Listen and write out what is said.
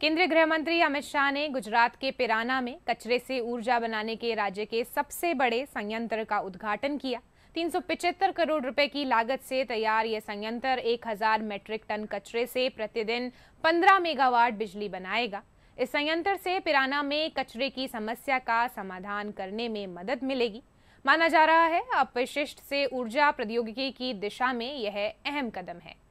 केंद्रीय गृह मंत्री अमित शाह ने गुजरात के पिराना में कचरे से ऊर्जा बनाने के राज्य के सबसे बड़े संयंत्र का उद्घाटन किया तीन करोड़ रुपए की लागत से तैयार यह संयंत्र 1000 मेट्रिक टन कचरे से प्रतिदिन 15 मेगावाट बिजली बनाएगा इस संयंत्र से पिराना में कचरे की समस्या का समाधान करने में मदद मिलेगी माना जा रहा है अपशिष्ट से ऊर्जा प्रौद्योगिकी की दिशा में यह अहम कदम है